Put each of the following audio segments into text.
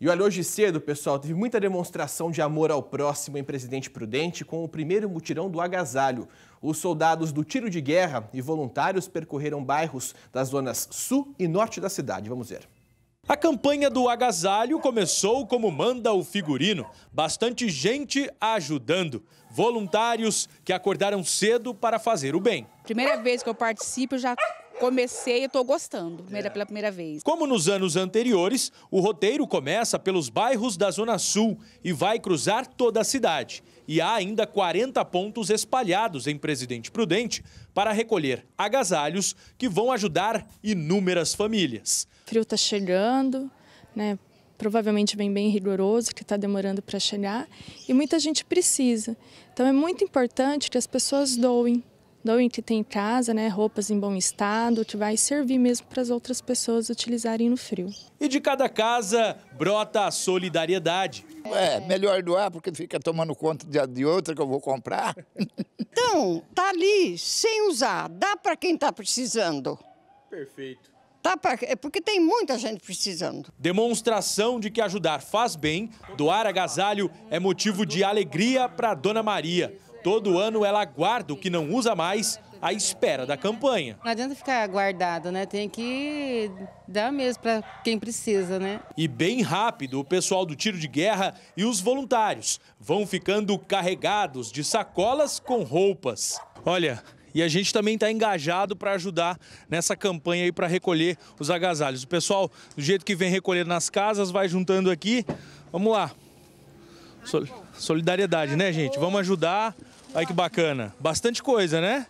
E olha, hoje cedo, pessoal, teve muita demonstração de amor ao próximo em Presidente Prudente com o primeiro mutirão do agasalho. Os soldados do tiro de guerra e voluntários percorreram bairros das zonas sul e norte da cidade. Vamos ver. A campanha do agasalho começou como manda o figurino, bastante gente ajudando, voluntários que acordaram cedo para fazer o bem. Primeira vez que eu participo, já comecei e estou gostando primeira, é. pela primeira vez. Como nos anos anteriores, o roteiro começa pelos bairros da Zona Sul e vai cruzar toda a cidade. E há ainda 40 pontos espalhados em Presidente Prudente para recolher agasalhos que vão ajudar inúmeras famílias. O frio está chegando, né? provavelmente vem bem rigoroso, que está demorando para chegar, e muita gente precisa. Então é muito importante que as pessoas doem Normalmente gente tem em casa, né, roupas em bom estado, que vai servir mesmo para as outras pessoas utilizarem no frio. E de cada casa brota a solidariedade. É, melhor doar porque fica tomando conta de outra que eu vou comprar. Então, tá ali sem usar, dá para quem está precisando. Perfeito. Tá pra, é porque tem muita gente precisando. Demonstração de que ajudar faz bem, doar agasalho é motivo de alegria para Dona Maria. Todo ano ela guarda o que não usa mais à espera da campanha. Não adianta ficar guardado, né? Tem que dar mesmo para quem precisa, né? E bem rápido, o pessoal do tiro de guerra e os voluntários vão ficando carregados de sacolas com roupas. Olha, e a gente também está engajado para ajudar nessa campanha aí para recolher os agasalhos. O pessoal, do jeito que vem recolhendo nas casas, vai juntando aqui. Vamos lá. Solidariedade, né, gente? Vamos ajudar. Olha que bacana. Bastante coisa, né?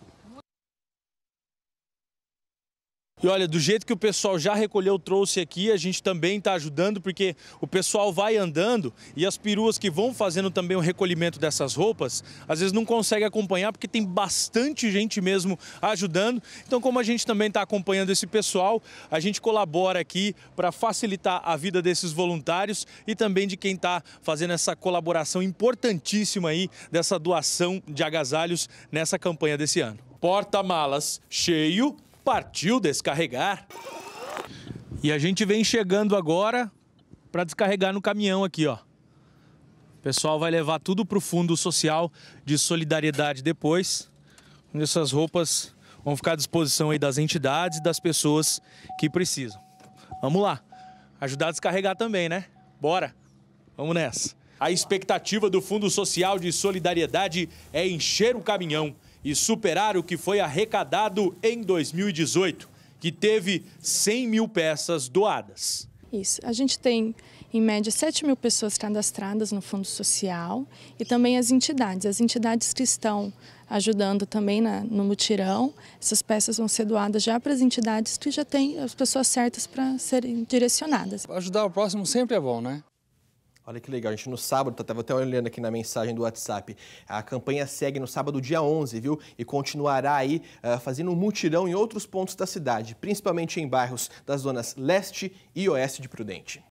E olha, do jeito que o pessoal já recolheu, trouxe aqui, a gente também está ajudando, porque o pessoal vai andando e as peruas que vão fazendo também o recolhimento dessas roupas, às vezes não consegue acompanhar, porque tem bastante gente mesmo ajudando. Então, como a gente também está acompanhando esse pessoal, a gente colabora aqui para facilitar a vida desses voluntários e também de quem está fazendo essa colaboração importantíssima aí dessa doação de agasalhos nessa campanha desse ano. Porta-malas cheio partiu descarregar. E a gente vem chegando agora para descarregar no caminhão aqui, ó. O pessoal vai levar tudo para o fundo social de solidariedade depois, onde essas roupas vão ficar à disposição aí das entidades e das pessoas que precisam. Vamos lá, ajudar a descarregar também, né? Bora, vamos nessa. A expectativa do Fundo Social de Solidariedade é encher o caminhão e superar o que foi arrecadado em 2018, que teve 100 mil peças doadas. Isso. A gente tem, em média, 7 mil pessoas cadastradas no Fundo Social e também as entidades. As entidades que estão ajudando também na, no mutirão, essas peças vão ser doadas já para as entidades que já têm as pessoas certas para serem direcionadas. Ajudar o próximo sempre é bom, né? Olha que legal, a gente no sábado, estava até olhando aqui na mensagem do WhatsApp, a campanha segue no sábado, dia 11, viu? E continuará aí uh, fazendo um mutirão em outros pontos da cidade, principalmente em bairros das zonas leste e oeste de Prudente.